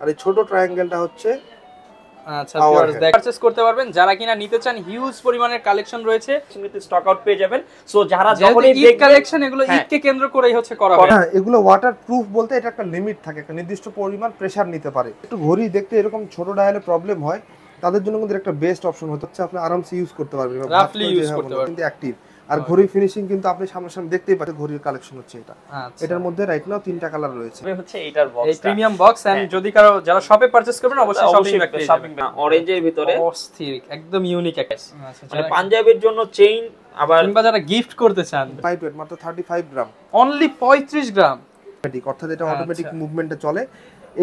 আর এই ছোট ট্রায়াঙ্গেলটা হচ্ছে আচ্ছা, হ্যাঁ। কেন্দ্র হচ্ছে করা হয় হ্যাঁ, বলতে এটা একটা লিমিট থাকে একটা নির্দিষ্ট পরিমাণ প্রেসার নিতে পারে একটু ঘড়ি দেখতে এরকম ছোট প্রবলেম হয় তাদের জন্য কিন্তু একটা বেস্ট অপশন হচ্ছে আপনি আরামসে ইউজ করতে পারবেন করতে অ্যাক্টিভ আর ঘড়ির ফিনিশিং কিন্তু আপনি সামনে দেখতেই পাচ্ছেন ঘড়ির কালেকশন হচ্ছে এটা আচ্ছা। এটার মধ্যে রাইট নাও তিনটা কালার রয়েছে হচ্ছে এটার বক্স এই প্রিমিয়াম বক্স এন্ড যদি কারো যারা শপে পারচেজ করবেন অবশ্যই শপিং ব্যাগ পেয়ে যাবেন অরেঞ্জের ভিতরে অস্থির একদম ইউনিক একটা আচ্ছা, মানে পাঞ্জাবের জন্য চেইন আবার কিংবা যারা গিফট করতে চান ফাইভ ওয়েট মাত্র 35 গ্রাম অনলি 35 গ্রাম অটোমেটিক অর্থাৎ এটা অটোমেটিক আচ্ছা। মুভমেন্টে চলে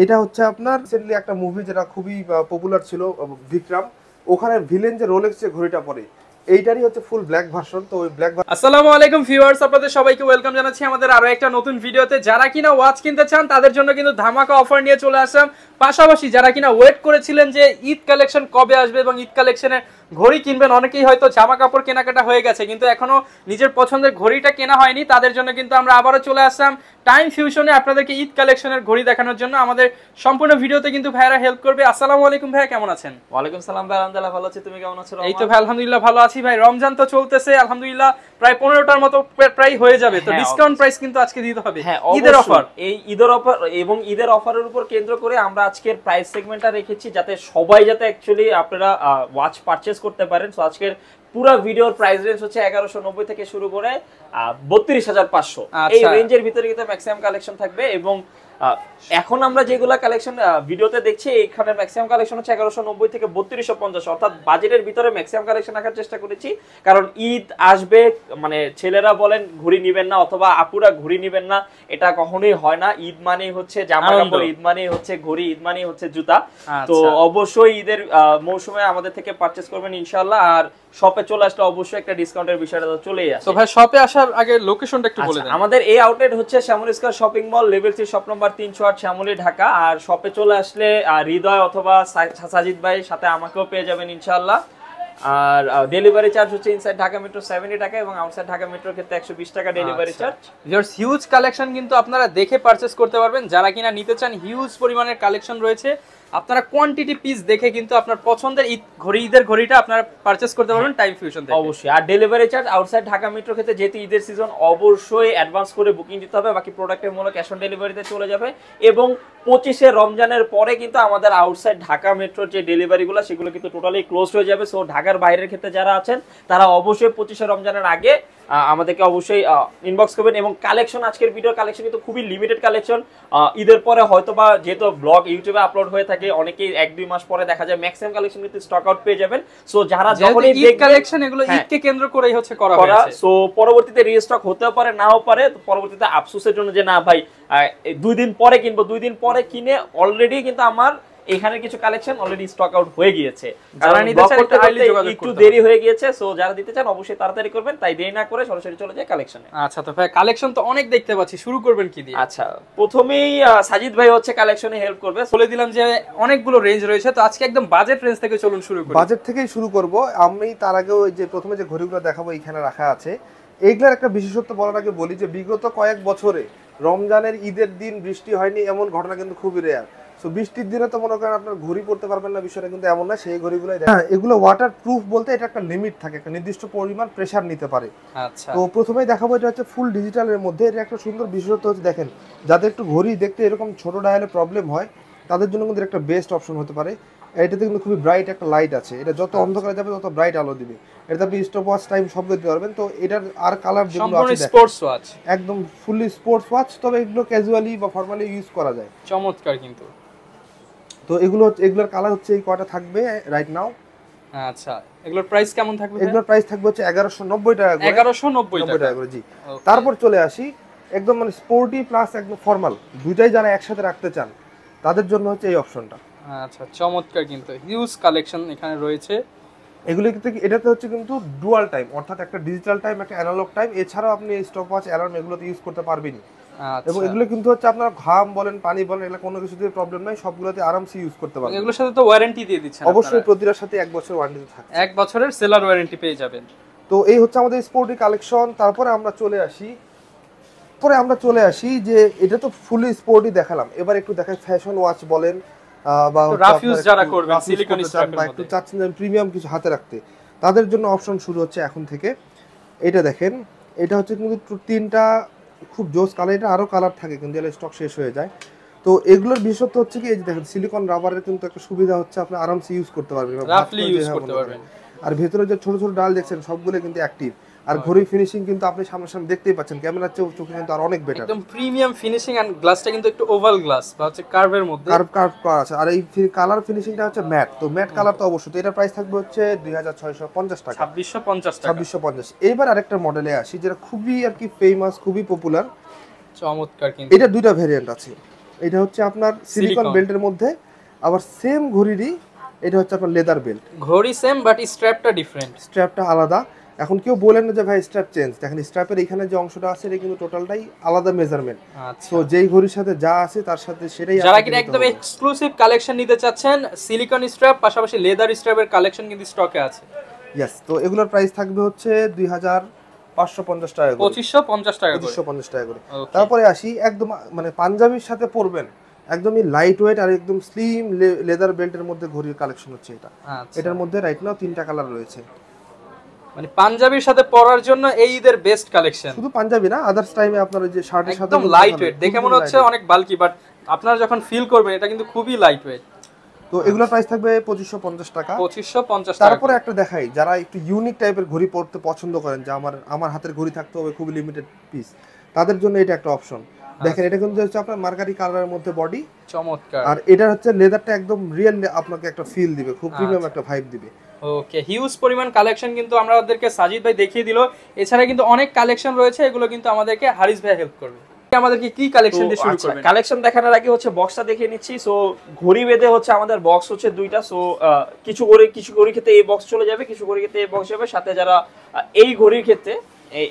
এটা হচ্ছে আপনার রিসেন্টলি একটা মুভি যেটা খুবই পপুলার ছিল বিক্রম ওখানে ভিলেন যে রোলেক্স যে ঘড়িটা পরে এইটারই হচ্ছে ফুল ব্ল্যাক আসসালামু আলাইকুম সবাইকে ওয়েলকাম জানাচ্ছি আমাদের আরো একটা নতুন ভিডিওতে যারা কিনা ওয়াচ কিনতে চান তাদের জন্য কিন্তু ধামাকা অফার নিয়ে চলে পাশাপাশি যারা কিনা ওয়েট করেছিলেন যে ঈদ কালেকশন কবে আসবে এবং ঈদ কালেকশনের ঘড়ি কিনবেন অনেকেই হয়তো জামা কাপড় কেনাকাটা হয়ে গেছে কিন্তু এখনো নিজের পছন্দের ঘড়িটা কেনা হয়নি তাদের জন্য কিন্তু আমরা আবারও চলে আসলাম টাইম ফিউশনে আপনাদেরকে ঈদ কালেকশনের ঘড়ি দেখানোর জন্য আমাদের সম্পূর্ণ ভিডিওতে কিন্তু ভাইরা হেল্প করবে আসসালামু আলাইকুম ভাই কেমন আছেন ওয়ালাইকুম সালাম ভাই আলহামদুলিল্লাহ ভালো আছি তুমি কেমন আছো এই তো ভাই আলহামদুলিল্লাহ ভালো আছি ভাই রমজান তো চলতেছে আলহামদুলিল্লাহ প্রায় পনেরোটার মতো প্রায় হয়ে যাবে তো ডিসকাউন্ট হ্যাঁ, প্রাইস কিন্তু আজকে দিতে হবে হ্যাঁ ঈদের অফার এই ঈদের অফার এবং ঈদের অফারের উপর কেন্দ্র করে আমরা আজকের প্রাইস সেগমেন্টটা রেখেছি যাতে সবাই যাতে অ্যাকচুয়ালি আপনারা ওয়াচ পারচেস করতে পারেন সো আজকের পুরো ভিডিওর প্রাইস রেঞ্জ হচ্ছে এগারোশো নব্বই থেকে শুরু করে বত্রিশ হাজার পাঁচশো আচ্ছা। এই রেঞ্জের ভিতরে কিন্তু ম্যাক্সিমাম কালেকশন থাকবে এবং এখন আমরা যেগুলো কালেকশন ভিডিওতে দেখছি এখানে ম্যাক্সিমাম কালেকশন হচ্ছে এগারোশো নব্বই থেকে বত্রিশশো পঞ্চাশ অর্থাৎ বাজেটের ভিতরে ম্যাক্সিমাম কালেকশন রাখার চেষ্টা করেছি কারণ ঈদ আসবে মানে ছেলেরা বলেন ঘুরি নিবেন না অথবা আপুরা ঘুরি নিবেন না এটা কখনোই হয় না ঈদ মানেই হচ্ছে জামা কাপড় ঈদ মানেই হচ্ছে ঘুরি ঈদ মানেই হচ্ছে জুতা আচ্ছা। তো অবশ্যই ঈদের মৌসুমে আমাদের থেকে পারচেস করবেন ইনশাল্লাহ আর শপে চলে আসলে অবশ্যই একটা ডিসকাউন্টের বিষয়টা চলেই আসে তো ভাই শপে আসার আগে লোকেশনটা একটু বলে আচ্ছা, দেন আমাদের এই আউটলেট হচ্ছে Shyamal square shopping mall level 3 shop number তিনশো আট শ্যামলী ঢাকা আর শপে চলে আসলে হৃদয় অথবা সাজিদ ভাই সাথে আমাকেও পেয়ে যাবেন ইনশাল্লাহ আর ডেলিভারি চার্জ হচ্ছে ইনসাইড ঢাকা মেট্রো 70 টাকা এবং আউটসাইড ঢাকা মেট্রোর ক্ষেত্রে 120 টাকা delivery charge viewers huge collection কিন্তু আপনারা দেখে পারচেজ করতে পারবেন যারা কিনা নিতে চান হিউজ পরিমাণের কালেকশন রয়েছে আপনারা কোয়ান্টিটি পিস দেখে কিন্তু আপনার পছন্দের ঈদ ঘড়ি ঈদের ঘড়িটা আপনারা পারচেস করতে পারবেন টাইম ফিউশন থেকে অবশ্যই আর delivery charge outside Dhaka metro ক্ষেত্রে যেহেতু ঈদের সিজন অবশ্যই অ্যাডভান্স করে বুকিং দিতে হবে বাকি প্রোডাক্টের মূল ক্যাশ অন ডেলিভারিতে চলে যাবে এবং পঁচিশে রমজানের পরে কিন্তু আমাদের আউটসাইড ঢাকা মেট্রোর যে ডেলিভারিগুলো সেগুলো কিন্তু টোটালি ক্লোজ হয়ে যাবে সো ঢাকার বাইরের ক্ষেত্রে যারা আছেন তারা অবশ্যই পঁচিশে রমজানের আগে আমাদেরকে অবশ্যই ইনবক্স করবেন এবং কালেকশন আজকের ভিডিও কালেকশন কিন্তু খুবই লিমিটেড কালেকশন ঈদের পরে হয়তো বা যেহেতু ব্লগ ইউটিউবে আপলোড হয়ে থাকে অনেকেই এক দুই মাস পরে দেখা যায় ম্যাক্সিমাম কালেকশন কিন্তু স্টক আউট পেয়ে যাবেন সো যারা কালেকশন এগুলো হ্যাঁ। ঈদকে কেন্দ্র করেই হচ্ছে করা হয়েছে সো পরবর্তীতে রিস্টক হতেও পারে নাও পারে তো পরবর্তীতে আফসোসের জন্য যে না ভাই দুই দিন পরে কিনবো দুই দিন পরে কিনে অলরেডি কিন্তু আমার এখানে কিছু কালেকশন অলরেডি স্টক আউট হয়ে গিয়েছে একটু দেরি হয়ে গিয়েছে সো যারা দিতে চান অবশ্যই তাড়াতাড়ি করবেন তাই দেরি না করে সরাসরি চলে যায় কালেকশনে আচ্ছা তো ভাই কালেকশন তো অনেক দেখতে পাচ্ছি শুরু করবেন কি দিয়ে আচ্ছা প্রথমেই সাজিদ ভাই হচ্ছে কালেকশনে হেল্প করবে বলে দিলাম যে অনেকগুলো রেঞ্জ রয়েছে তো আজকে একদম বাজেট রেঞ্জ থেকে চলুন শুরু করি বাজেট থেকেই শুরু করব আমি তার আগে ওই যে প্রথমে যে ঘড়িগুলো দেখাবো এখানে রাখা আছে এইগুলোর একটা বিশেষত্ব বলার আগে বলি যে বিগত কয়েক বছরে রমজানের ঈদের দিন বৃষ্টি হয়নি এমন ঘটনা কিন্তু খুবই রেয়ার সো বৃষ্টির দিনে তো মনে করেন আপনার ঘড়ি পড়তে পারবেন না বিষয়টা কিন্তু এমন না সেই ঘড়িগুলোই হ্যাঁ এগুলো ওয়াটার প্রুফ বলতে এটা একটা লিমিট থাকে একটা নির্দিষ্ট পরিমাণ প্রেসার নিতে পারে আচ্ছা তো প্রথমেই দেখাবো এটা হচ্ছে ফুল ডিজিটালের মধ্যে এটা একটা সুন্দর বিশেষত্ব হচ্ছে দেখেন যাদের একটু ঘড়ি দেখতে এরকম ছোট ডায়ালে প্রবলেম হয় তাদের জন্য কিন্তু একটা বেস্ট অপশন হতে পারে এটাতে কিন্তু খুবই ব্রাইট একটা লাইট আছে এটা যত আচ্ছা। অন্ধকারে যাবে তত ব্রাইট আলো দিবে এটা আপনি স্টপ ওয়াচ টাইম সব দিতে পারবেন তো এটার আর কালার যেগুলো আছে স্পোর্টস ওয়াচ একদম ফুললি স্পোর্টস ওয়াচ তবে এগুলো ক্যাজুয়ালি বা ফর্মালি ইউজ করা যায় চমৎকার কিন্তু তো এগুলো এগুলোর কালার হচ্ছে এই কয়টা থাকবে রাইট নাও আচ্ছা এগুলোর প্রাইস কেমন থাকবে এগুলোর প্রাইস থাকবে হচ্ছে 1190 টাকা করে 1190 টাকা করে জি তারপর চলে আসি একদম মানে স্পোর্টি প্লাস একদম ফর্মাল দুইটাই যারা একসাথে রাখতে চান তাদের জন্য হচ্ছে এই অপশনটা আচ্ছা চমৎকার কিন্তু হিউজ কালেকশন এখানে রয়েছে এগুলো কিন্তু এটাতে হচ্ছে কিন্তু ডুয়াল টাইম অর্থাৎ একটা ডিজিটাল টাইম একটা অ্যানালগ টাইম এছাড়াও আপনি স্টপ ওয়াচ অ্যালার্ম এগুলোতে ইউজ করতে পারবেন আচ্ছা। এবং এগুলো কিন্তু হচ্ছে আপনার ঘাম বলেন পানি বলেন এগুলো কোনো কিছুতে প্রবলেম নাই সবগুলোতে আরামসে ইউজ করতে পারবেন এগুলোর সাথে তো ওয়ারেন্টি দিয়ে দিচ্ছেন অবশ্যই প্রতিটার সাথে এক বছর ওয়ারেন্টি থাকে এক বছরের সেলার ওয়ারেন্টি পেয়ে যাবেন তো এই হচ্ছে আমাদের স্পোর্টি কালেকশন তারপরে আমরা চলে আসি পরে আমরা চলে আসি যে এটা তো ফুলি স্পোর্টই দেখালাম এবার একটু দেখাই ফ্যাশন ওয়াচ বলেন বা রাফিউজ যারা করবেন সিলিকন বা একটু চাচ্ছেন প্রিমিয়াম কিছু হাতে রাখতে তাদের জন্য অপশন শুরু হচ্ছে এখন থেকে এটা দেখেন এটা হচ্ছে কিন্তু তিনটা খুব জোস কালার এটা আরও কালার থাকে কিন্তু এলে স্টক শেষ হয়ে যায় তো এগুলোর বিশেষত্ব হচ্ছে কি এই যে দেখেন সিলিকন রাবারের কিন্তু একটা সুবিধা হচ্ছে আপনি আরামসে ইউজ করতে পারবেন আর ভেতরে যে ছোট ছোট ডাল দেখছেন সবগুলো কিন্তু অ্যাক্টিভ আর ঘড়ি ফিনিশিং কিন্তু আপনি সামনাসামনি দেখতেই পাচ্ছেন ক্যামেরার চেয়ে চোখে কিন্তু আর অনেক বেটার একদম প্রিমিয়াম ফিনিশিং এন্ড গ্লাসটা কিন্তু একটু ওভাল গ্লাস বা হচ্ছে কার্ভের মধ্যে কার্ভ কার্ভ করা আছে আর এই কালার ফিনিশিংটা হচ্ছে ম্যাট তো ম্যাট কালার তো অবশ্যই এটা প্রাইস থাকবে হচ্ছে 2650 টাকা 2650 টাকা 2650 এবার আরেকটা মডেলে আসি যেটা খুবই আর কি ফেমাস খুবই পপুলার চমৎকার কিন্তু এটা দুইটা ভেরিয়েন্ট আছে এটা হচ্ছে আপনার সিলিকন বেল্টের মধ্যে আবার সেম ঘড়িরই এটা হচ্ছে আপনার লেদার বেল্ট ঘড়ি সেম বাট স্ট্র্যাপটা ডিফারেন্ট স্ট্র্যাপটা আলাদা এখন কেউ বলেন না যে ভাই স্ট্র্যাপ চেঞ্জ দেখেন স্ট্র্যাপের এখানে যে অংশটা আছে এটা কিন্তু টোটালটাই আলাদা মেজারমেন্ট আচ্ছা। সো যেই ঘড়ির সাথে যা আছে তার সাথে সেটাই যারা কিনা একদম এক্সক্লুসিভ কালেকশন নিতে চাচ্ছেন সিলিকন স্ট্র্যাপ পাশাপাশি লেদার স্ট্র্যাপের কালেকশন কিন্তু স্টকে আছে ইয়েস তো এগুলোর প্রাইস থাকবে হচ্ছে 2000 550 টাকা করে 2550 টাকা করে 2550 টাকা করে তারপরে আসি একদম মানে পাঞ্জাবির সাথে পরবেন একদমই লাইট ওয়েট আর একদম স্লিম লেদার বেল্টের মধ্যে ঘড়ির কালেকশন হচ্ছে এটা আচ্ছা। এটার মধ্যে রাইট নাও তিনটা কালার রয়েছে মানে পাঞ্জাবির সাথে পরার জন্য এই ঈদের বেস্ট কালেকশন শুধু পাঞ্জাবি না আদার্স টাইমে আপনার যে শার্টের সাথে একদম লাইট ওয়েট দেখে মনে হচ্ছে অনেক বাট আপনারা যখন ফিল করবেন এটা কিন্তু খুবই লাইট ওয়েট তো এগুলোর প্রাইস থাকবে পঁচিশশো পঞ্চাশ টাকা পঁচিশশো পঞ্চাশ তারপরে একটা দেখাই যারা একটু ইউনিক টাইপের ঘড়ি পরতে পছন্দ করেন যে আমার আমার হাতের ঘড়ি থাকতে হবে খুবই লিমিটেড পিস তাদের জন্য এটা একটা অপশন হ্যাঁ। দেখেন এটা কিন্তু হচ্ছে আপনার মার্কারি কালারের মধ্যে বডি চমৎকার আর এটা হচ্ছে লেদারটা একদম রিয়েল আপনাকে একটা ফিল দিবে খুব প্রিমিয়াম আচ্ছা। একটা ভাইব দিবে ওকে হিউজ পরিমাণ কালেকশন কিন্তু আমরা ওদেরকে সাজিদ ভাই দেখিয়ে দিল এছাড়া কিন্তু অনেক কালেকশন রয়েছে এগুলো কিন্তু আমাদেরকে হারিস ভাই হেল্প করবে আমাদেরকে কি কালেকশন দিয়ে শুরু আচ্ছা, করবেন কালেকশন দেখানোর আগে হচ্ছে বক্সটা দেখে নিচ্ছি সো ঘড়ি বেঁধে হচ্ছে আমাদের বক্স হচ্ছে দুইটা সো কিছু ঘড়ি কিছু ঘড়ির ক্ষেত্রে এই বক্স চলে যাবে কিছু ঘড়ির ক্ষেত্রে এই বক্স যাবে সাথে যারা এই ঘড়ির ক্ষেত্রে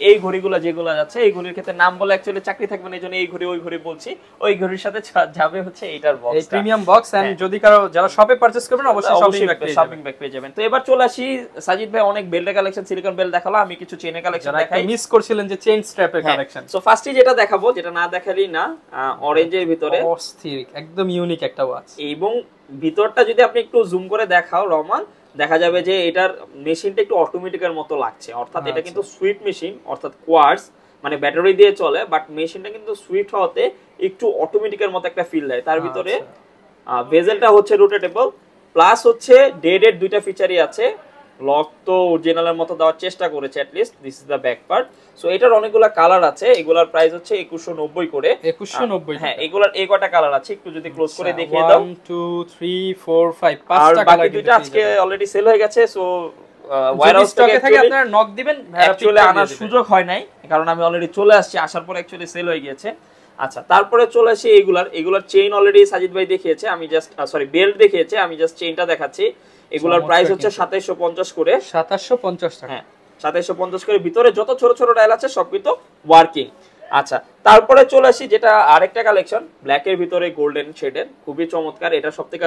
এই ঘড়িগুলো যেগুলো যাচ্ছে এই ঘড়ির ক্ষেত্রে নাম বলে অ্যাকচুয়ালি চাকরি থাকবে না এই এই ঘড়ি ওই ঘড়ি বলছি ওই ঘড়ির সাথে যাবে হচ্ছে এটার বক্স এই প্রিমিয়াম বক্স এন্ড যদি কারো যারা শপে পারচেজ করবেন অবশ্যই শপিং ব্যাগ পেয়ে শপিং ব্যাগ পেয়ে যাবেন তো এবার চলে আসি সাজিদ ভাই অনেক বেল্টের কালেকশন সিলিকন বেল্ট দেখালো আমি কিছু চেনের কালেকশন দেখাই মিস করছিলেন যে চেন স্ট্র্যাপের কালেকশন সো ফার্স্টই যেটা দেখাবো যেটা না দেখালি না অরেঞ্জের ভিতরে অস্থির একদম ইউনিক একটা ওয়াচ এবং ভিতরটা যদি আপনি একটু জুম করে দেখাও রহমান দেখা যাবে যে এটার মেশিনটা একটু অটোমেটিকের মতো লাগছে অর্থাৎ এটা কিন্তু সুইফট আচ্ছা। মেশিন অর্থাৎ কোয়ার্স মানে ব্যাটারি দিয়ে চলে বাট মেশিনটা কিন্তু সুইফট হওয়াতে একটু অটোমেটিকের মতো একটা ফিল দেয় তার আচ্ছা। ভিতরে ভেজেলটা হচ্ছে রোটেটেবল প্লাস হচ্ছে ডেড এর দুইটা ফিচারই আছে লক তো অরিজিনালের মতো দেওয়ার চেষ্টা করেছে at least this is the back part so এটার অনেকগুলো কালার আছে এগুলার প্রাইস হচ্ছে একুশশো নব্বই করে একুশশো নব্বই হ্যাঁ এগুলার এই কটা কালার আছে একটু যদি ক্লোজ করে আচ্ছা, দেখিয়ে দাও টু থ্রি ফোর ফাইভ আর বাকি দুইটা আজকে অলরেডি সেল হয়ে গেছে সো uh, আনার সুযোগ হয় নাই কারণ আমি অলরেডি চলে আসছি আসার পর অ্যাকচুয়ালি সেল হয়ে গিয়েছে আচ্ছা তারপরে চলে আসি এইগুলার এগুলার চেইন অলরেডি সাজিদ ভাই দেখিয়েছে আমি জাস্ট সরি বেল্ট দেখিয়েছে আমি জাস্ট চেইনটা দেখাচ্ছি এগুলার প্রাইস হচ্ছে সাতাইশশো পঞ্চাশ করে সাতাশশো পঞ্চাশ টাকা হ্যাঁ সাতাইশশো পঞ্চাশ করে ভিতরে যত ছোট ছোট ডায়াল আছে সব কিন্তু ওয়ার্কিং আচ্ছা তারপরে চলে আসি যেটা আরেকটা কালেকশন ব্ল্যাকের ভিতরে গোল্ডেন শেডের খুবই চমৎকার এটা সব থেকে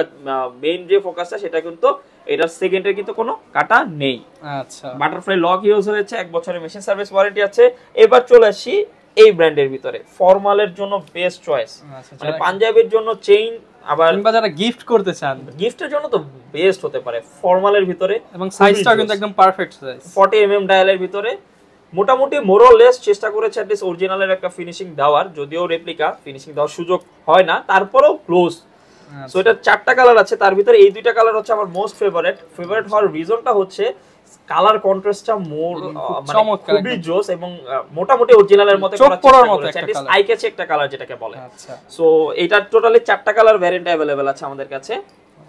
মেইন যে ফোকাসটা সেটা কিন্তু এটার সেকেন্ডের কিন্তু কোনো কাটা নেই আচ্ছা বাটারফ্লাই লক ইউজ হয়েছে এক বছরের মেশিন সার্ভিস ওয়ারেন্টি আছে এবার চলে আসি এই ব্র্যান্ডের ভিতরে ফর্মালের জন্য বেস্ট আচ্ছা, চয়েস মানে পাঞ্জাবের জন্য চেইন আবার কিংবা যারা গিফট করতে চান গিফটের জন্য তো বেস্ট হতে পারে ফর্মালের ভিতরে এবং সাইজটা কিন্তু একদম পারফেক্ট সাইজ 40 mm ডায়ালের ভিতরে মোটামুটি মোরলেস চেষ্টা করেছে অ্যাটলিস্ট অরিজিনালের একটা ফিনিশিং দেওয়ার যদিও রেপ্লিকা ফিনিশিং দেওয়ার সুযোগ হয় না তারপরেও ক্লোজ আচ্ছা। সো এটা চারটা কালার আছে তার ভিতরে এই দুইটা কালার হচ্ছে আমার মোস্ট ফেভারেট ফেভারেট হওয়ার রিজনটা হচ্ছে কালার কন্ট্রাস্টটা মোর মানে খুবই জোস এবং মোটামুটি অরিজিনালের মতো চোখ পড়ার মতো একটা আই ক্যাচে একটা কালার যেটাকে বলে আচ্ছা সো এটা টোটালি চারটা কালার ভ্যারিয়েন্ট अवेलेबल আছে আমাদের কাছে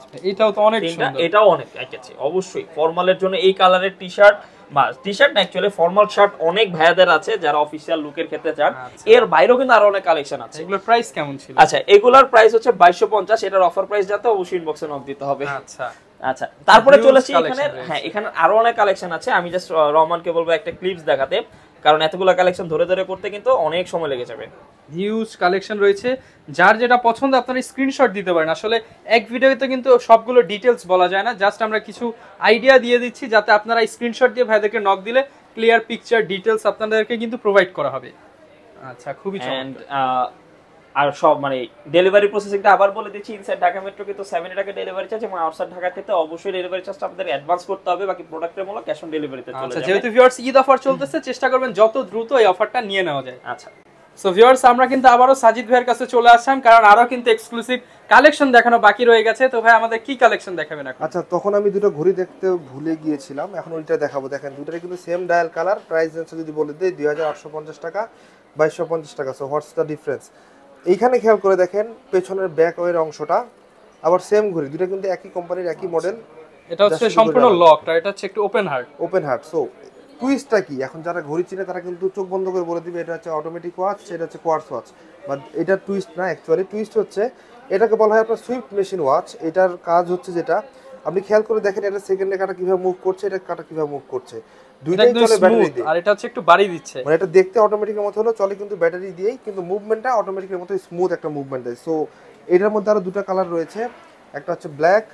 আচ্ছা, এটাও তো অনেক সুন্দর এটাও অনেক আই ক্যাচ অবশ্যই ফর্মালের জন্য এই কালারের টি-শার্ট বা টি শার্ট না অ্যাকচুয়ালি ফর্মাল শার্ট অনেক ভাইয়াদের আছে যারা অফিশিয়াল লুকের ক্ষেত্রে চান আচ্ছা। এর বাইরেও কিন্তু আরো অনেক কালেকশন আছে এগুলোর প্রাইস কেমন ছিল আচ্ছা এগুলোর প্রাইস হচ্ছে 2250 এটার অফার প্রাইস যেটা অবশ্যই ইনবক্সে নক দিতে হবে আচ্ছা আচ্ছা তারপরে চলে আসি এখানে হ্যাঁ এখানে আরো অনেক কালেকশন আছে আমি জাস্ট রহমানকে বলবো একটা ক্লিপস দেখাতে কারণ এতগুলো কালেকশন ধরে ধরে করতে কিন্তু অনেক সময় লেগে যাবে হিউজ কালেকশন রয়েছে যার যেটা পছন্দ আপনার স্ক্রিনশট দিতে পারেন আসলে এক ভিডিওতে কিন্তু সবগুলো ডিটেলস বলা যায় না জাস্ট আমরা কিছু আইডিয়া দিয়ে দিচ্ছি যাতে আপনারা স্ক্রিনশট দিয়ে ভাইদেরকে নক দিলে ক্লিয়ার পিকচার ডিটেলস আপনাদেরকে কিন্তু প্রোভাইড করা হবে আচ্ছা খুবই চমৎকার আর সব মানে ডেলিভারি প্রসেসিংটা আবার বলে দিচ্ছি ইনসাইড ঢাকা মেট্রো কিন্তু সেভেন টাকা ডেলিভারি চার্জ এবং আউটসাইড ঢাকা ক্ষেত্রে অবশ্যই ডেলিভারি চার্জটা আপনাদের অ্যাডভান্স করতে হবে বাকি প্রোডাক্টের মূল্য ক্যাশ অন ডেলিভারিতে চলে আচ্ছা, যাবে যেহেতু ভিউয়ার্স ঈদ অফার চলতেছে চেষ্টা করবেন যত দ্রুত এই অফারটা নিয়ে নেওয়া যায় আচ্ছা সো ভিউয়ার্স আমরা কিন্তু আবারও সাজিদ ভাইয়ের কাছে চলে আসলাম কারণ আরো কিন্তু এক্সক্লুসিভ কালেকশন দেখানো বাকি রয়ে গেছে তো ভাই আমাদের কি কালেকশন দেখাবেন এখন আচ্ছা তখন আমি দুটো ঘড়ি দেখতে ভুলে গিয়েছিলাম এখন ওইটা দেখাবো দেখেন দুটোই কিন্তু সেম ডায়াল কালার প্রাইস যদি বলে দেয় দুই হাজার আটশো পঞ্চাশ টাকা বাইশশো পঞ্চাশ টাকা সো হোয়াটস দ্য ডিফারেন্স এইখানে খেয়াল করে দেখেন পেছনের ব্যাক ওয়ের অংশটা আবার সেম ঘড়ি দুটো কিন্তু একই কোম্পানির একই মডেল এটা হচ্ছে সম্পূর্ণ লকটা এটা হচ্ছে একটু open heart open heart so টুইস্টটা কি এখন যারা ঘড়ি চিনে তারা কিন্তু চোখ বন্ধ করে বলে দিবে এটা হচ্ছে অটোমেটিক ওয়াচ সেটা হচ্ছে কোয়ার্স ওয়াচ বাট এটা টুইস্ট না অ্যাকচুয়ালি টুইস্ট হচ্ছে এটাকে বলা হয় আপনার সুইফট মেশিন ওয়াচ এটার কাজ হচ্ছে যেটা আপনি খেয়াল করে দেখেন এটা সেকেন্ডে কাটা কিভাবে মুভ করছে এটা কাটা কিভাবে মুভ করছে দুইটাই চলে ব্যাটারি দিয়ে আর এটা হচ্ছে একটু বাড়ি দিচ্ছে মানে এটা দেখতে অটোমেটিকের মতো হলো চলে কিন্তু ব্যাটারি দিয়েই কিন্তু মুভমেন্টটা অটোমেটিকের মতো স্মুথ একটা মুভমেন্ট দেয় সো এটার মধ্যে আরো দুটো কালার রয়েছে একটা হচ্ছে ব্ল্যাক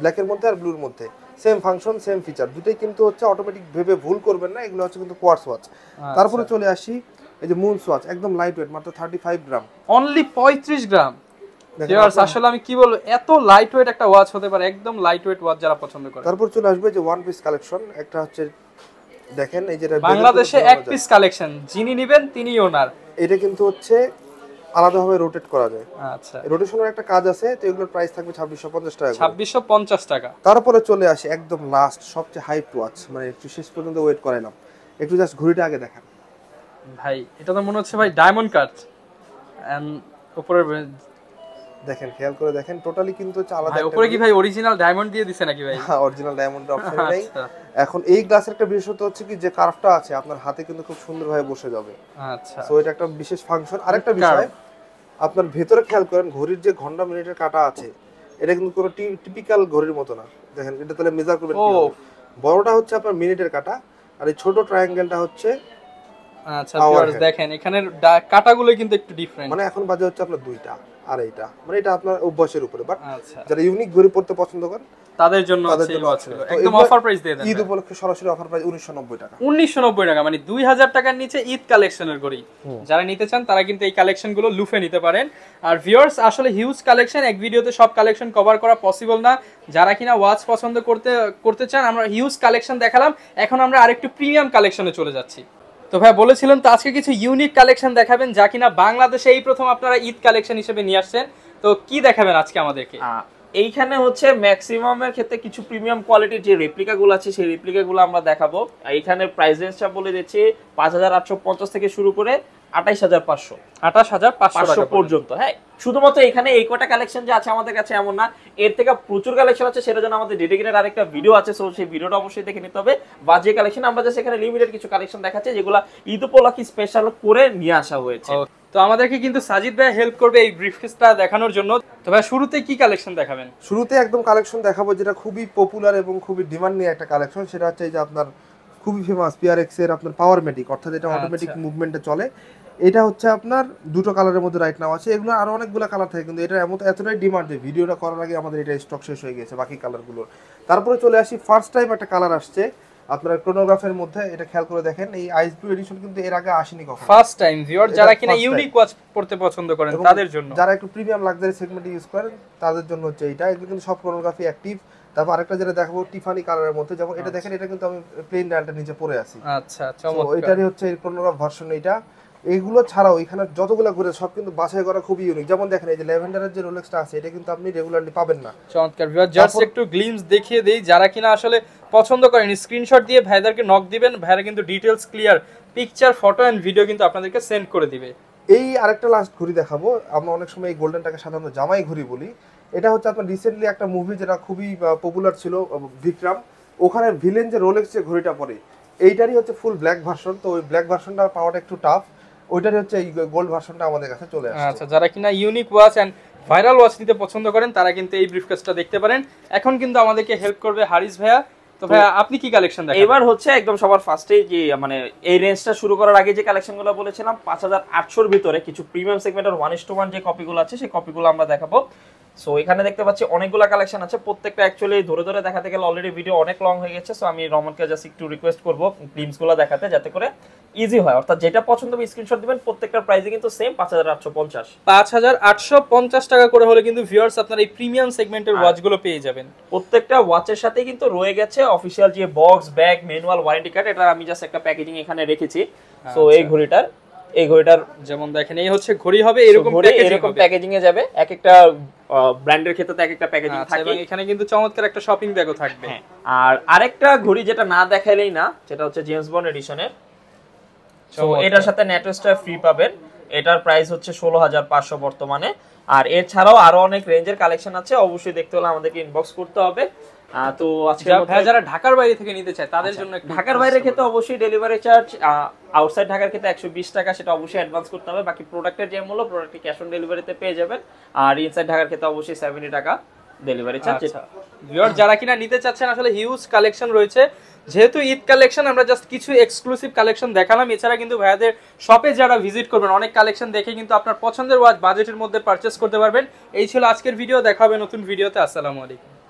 ব্ল্যাকের মধ্যে আর ব্লুর মধ্যে সেম ফাংশন সেম ফিচার দুটোই কিন্তু হচ্ছে অটোমেটিক ভেবে ভুল করবেন না এগুলো হচ্ছে কিন্তু কোয়ার্স আচ্ছা। ওয়াচ তারপরে চলে আসি এই যে মুন ওয়াচ একদম লাইট ওয়েট মাত্র থার্টি ফাইভ গ্রাম অনলি পঁয়ত্রিশ গ্রাম ভিউয়ার্স আসলে আমি কি বলবো এত লাইট ওয়েট একটা ওয়াচ হতে পারে একদম লাইট ওয়েট ওয়াচ যারা পছন্দ করে তারপর চলে আসবে যে ওয়ান পিস কালেকশন একটা হচ্ছে দেখেন এই যেটা বাংলাদেশে এক পিস কালেকশন যিনি নেবেন তিনি ওনার এটা কিন্তু হচ্ছে আলাদাভাবে রোটেট করা যায় আচ্ছা রোটেশনের একটা কাজ আছে তো এগুলোর প্রাইস থাকবে ছাব্বিশশো পঞ্চাশ টাকা ছাব্বিশশো পঞ্চাশ টাকা তারপরে চলে আসে একদম লাস্ট সবচেয়ে হাইপ ওয়াচ মানে একটু শেষ পর্যন্ত ওয়েট করে না একটু জাস্ট ঘড়িটা আগে দেখান ভাই এটা তো মনে হচ্ছে ভাই ডায়মন্ড কাট এন্ড উপরের দেখেন খেয়াল করে দেখেন টোটালি কিন্তু হচ্ছে আলাদা উপরে কি ভাই অরিজিনাল ডায়মন্ড দিয়ে দিছে নাকি ভাই হ্যাঁ অরিজিনাল ডায়মন্ডের অপশন নেই আচ্ছা। এখন এই গ্লাসের একটা বিশেষত্ব হচ্ছে কি যে কার্ভটা আছে আপনার হাতে কিন্তু খুব সুন্দরভাবে বসে যাবে আচ্ছা সো এটা একটা বিশেষ ফাংশন আরেকটা বিষয় আপনার ভেতরে খেয়াল করেন ঘড়ির যে ঘন্টা মিনিটের কাটা আছে এটা কিন্তু কোনো টিপিক্যাল ঘড়ির মতো না দেখেন এটা তাহলে মেজার করবেন বড়টা হচ্ছে আপনার মিনিটের কাটা আর এই ছোট ট্রায়াঙ্গেলটা হচ্ছে আচ্ছা দেখেন এখানে কাটাগুলো কিন্তু একটু ডিফারেন্ট মানে এখন বাজে হচ্ছে আপনার দুইটা আর এটা মানে এটা আপনার অভ্যাসের উপরে বাট আচ্ছা। যারা ইউনিক ঘড়ি পড়তে পছন্দ করে তাদের জন্য তাদের জন্য আছে একদম অফার প্রাইস দিয়ে দেন ঈদ উপলক্ষে সরাসরি অফার প্রাইস 1990 টাকা 1990 টাকা মানে 2000 টাকার নিচে ঈদ কালেকশনের ঘড়ি যারা নিতে চান তারা কিন্তু এই কালেকশন গুলো লুফে নিতে পারেন আর ভিউয়ার্স আসলে হিউজ কালেকশন এক ভিডিওতে সব কালেকশন কভার করা পসিবল না যারা কিনা ওয়াচ পছন্দ করতে করতে চান আমরা হিউজ কালেকশন দেখালাম এখন আমরা আরেকটু প্রিমিয়াম কালেকশনে চলে যাচ্ছি তো ভাই বলেছিলেন তো আজকে কিছু ইউনিক কালেকশন দেখাবেন যা কিনা বাংলাদেশে এই প্রথম আপনারা ঈদ কালেকশন হিসেবে নিয়ে আসছেন তো কি দেখাবেন আজকে আমাদেরকে এইখানে হচ্ছে ম্যাক্সিমামের ক্ষেত্রে কিছু প্রিমিয়াম কোয়ালিটির যে রেপ্লিকাগুলো আছে সেই রেপ্লিকাগুলো আমরা দেখাবো এইখানে প্রাইস রেঞ্জটা বলে দিচ্ছি পাঁচ হাজার আটশো পঞ্চাশ থেকে শুরু করে আঠাশ হাজার পাঁচশো আঠাশ হাজার পাঁচশো পর্যন্ত হ্যাঁ শুধুমাত্র এখানে এই কটা কালেকশন যে আছে আমাদের কাছে এমন না এর থেকে প্রচুর কালেকশন আছে সেটা জন্য আমাদের ডেডিকেটেড আরেকটা ভিডিও আছে সো সেই ভিডিওটা অবশ্যই দেখে নিতে হবে বা যে কালেকশন আমরা যে সেখানে লিমিটেড কিছু কালেকশন দেখাচ্ছে যেগুলো ঈদ উপলক্ষে স্পেশাল করে নিয়ে আসা হয়েছে তো আমাদেরকে কিন্তু সাজিদ ভাই হেল্প করবে এই ব্রিফকেসটা দেখানোর জন্য তো ভাই শুরুতে কি কালেকশন দেখাবেন শুরুতে একদম কালেকশন দেখাবো যেটা খুবই পপুলার এবং খুবই ডিমান্ড নিয়ে একটা কালেকশন সেটা হচ্ছে যে আপনার খুবই ফেমাস পিআরএক্স এর আপনার পাওয়ার ম্যাটিক অর্থাৎ এটা অটোমেটিক আচ্ছা। মুভমেন্টে চলে এটা হচ্ছে আপনার দুটো কালারের মধ্যে রাইট নাও আছে এগুলো আরও অনেকগুলো কালার থাকে কিন্তু এটা এমন এতটাই ডিমান্ড যে ভিডিওটা করার আগে আমাদের এটা স্টক শেষ হয়ে গেছে বাকি কালারগুলোর তারপরে চলে আসি ফার্স্ট টাইম একটা কালার আসছে আপনার ক্রোনোগ্রাফের মধ্যে এটা খেয়াল করে দেখেন এই আইস ব্লু এডিশন কিন্তু এর আগে আসেনি কখনো ফার্স্ট টাইম ভিউয়ার যারা কিনা ইউনিক ওয়াচ পড়তে পছন্দ করেন তাদের জন্য যারা একটু প্রিমিয়াম লাক্সারি সেগমেন্টে ইউজ করেন তাদের জন্য হচ্ছে এটা এগুলো কিন্তু সব ক্রোনোগ্রাফি অ্যাক্টিভ তারপর আরেকটা যেটা দেখাবো টিফানি কালারের মধ্যে যেমন এটা আচ্ছা। দেখেন এটা কিন্তু আমি প্লেন ডায়ালটা নিচে পরে আছি আচ্ছা চমৎকার এটারই হচ্ছে ক্রোনোগ্রাফ ভার্সন এটা এইগুলো ছাড়াও এখানে যতগুলো ঘুরে সব কিন্তু বাছাই করা খুবই ইউনিক যেমন দেখেন এই যে ল্যাভেন্ডারের যে রোলেক্সটা আছে এটা কিন্তু আপনি রেগুলারলি পাবেন না চমৎকার ভিউয়ার জাস্ট একটু গ্লিমস দেখিয়ে দেই যারা কিনা আসলে পছন্দ করেন স্ক্রিনশট দিয়ে ভাইদারকে নক দিবেন ভাইরা কিন্তু details clear picture photo and video কিন্তু আপনাদেরকে সেন্ড করে দিবে এই আরেকটা লাস্ট ঘুরি দেখাবো আমরা অনেক সময় এই গোল্ডেনটাকে সাধারণত জামাই ঘুরি বলি এটা হচ্ছে আপনার রিসেন্টলি একটা মুভি যেটা খুবই পপুলার ছিল বিক্রম ওখানে ভিলেন যে রোলেক্স যে ঘড়িটা পরে এইটারই হচ্ছে ফুল ব্ল্যাক ভার্সন তো ওই ব্ল্যাক ভার্সনটা পাওয়াটা একটু টাফ ওইটার হচ্ছে এই গোল্ড ভার্সনটা আমাদের কাছে চলে আসছে আচ্ছা যারা কিনা unique watch and viral watch নিতে পছন্দ করেন তারা কিন্তু এই ব্রিফকেসটা দেখতে পারেন এখন কিন্তু আমাদেরকে হেল্প করবে হারিস ভাইয়া তো ভাইয়া আপনি কি কালেকশন দেখেন এবার হচ্ছে একদম সবার ফার্স্টেই যে মানে এই রেঞ্জটা শুরু করার আগে যে কালেকশনগুলো বলেছিলাম 5800 এর ভিতরে কিছু প্রিমিয়াম সেগমেন্টের 1 যে কপিগুলো আছে সেই কপিগুলো আমরা দেখাবো সো এখানে দেখতে পাচ্ছি অনেকগুলো কালেকশন আছে প্রত্যেকটা অ্যাকচুয়ালি ধরে ধরে দেখাতে গেলে অলরেডি ভিডিও অনেক লং হয়ে গেছে সো আমি রমনকে জাস্ট একটু রিকোয়েস্ট করবো ক্লিমসগুলো দেখাতে যাতে করে ইজি হয় অর্থাৎ যেটা পছন্দ হবে স্ক্রিনশট দিবেন প্রত্যেকটার প্রাইসে কিন্তু সেম পাঁচ হাজার আটশো পঞ্চাশ পাঁচ হাজার আটশো পঞ্চাশ টাকা করে হলে কিন্তু ভিউয়ার্স আপনার এই প্রিমিয়াম সেগমেন্টের ওয়াচগুলো পেয়ে যাবেন প্রত্যেকটা ওয়াচের সাথে কিন্তু রয়ে গেছে অফিসিয়াল যে box bag manual warranty card এটা আমি জাস্ট একটা প্যাকেজিং এখানে রেখেছি সো আচ্ছা। এই ঘড়িটার এই ঘড়িটার যেমন দেখেন এই হচ্ছে ঘড়ি হবে এরকম এরকম প্যাকেজিং এ যাবে এক একটা ব্র্যান্ডের ক্ষেত্রে এক একটা প্যাকেজিং থাকে এবং এখানে কিন্তু চমৎকার একটা শপিং ব্যাগও থাকবে হ্যাঁ, আর আরেকটা ঘড়ি যেটা না দেখাইলেই না সেটা হচ্ছে জেমস বন্ড এডিশনের সো এটার সাথে নেটওয়েস্টার ফ্রি পাবেন এটার প্রাইস হচ্ছে ষোলো হাজার পাঁচশো বর্তমানে আর এছাড়াও আরো অনেক রেঞ্জের কালেকশন আছে অবশ্যই দেখতে হলে আমাদেরকে ইনবক্স করতে হবে তো আজকে যারা ঢাকার বাইরে থেকে নিতে চায় তাদের আচ্ছা, জন্য ঢাকার বাইরে ক্ষেত্রে অবশ্যই ডেলিভারি চার্জ আউটসাইড ঢাকার ক্ষেত্রে একশো বিশ টাকা সেটা অবশ্যই অ্যাডভান্স করতে হবে বাকি প্রোডাক্টের যে মূল্য প্রোডাক্টটি ক্যাশ অন ডেলিভারিতে পেয়ে যাবেন আর ইনসাইড ঢাকার ক্ষেত্রে অবশ্যই সেভেন্টি টাকা ডেলিভারি চার্জ ভিউয়ার যারা কিনা নিতে চাচ্ছেন আসলে হিউজ কালেকশন রয়েছে যেহেতু ঈদ কালেকশন আমরা জাস্ট কিছু এক্সক্লুসিভ কালেকশন দেখালাম এছাড়া কিন্তু ভাইয়াদের শপে যারা ভিজিট করবেন অনেক কালেকশন দেখে কিন্তু আপনার পছন্দের ওয়াচ বাজেটের মধ্যে পারচেস করতে পারবেন এই ছিল আজকের ভিডিও দেখা হবে নতুন ভিডিওতে আসসালামু আলাইকুম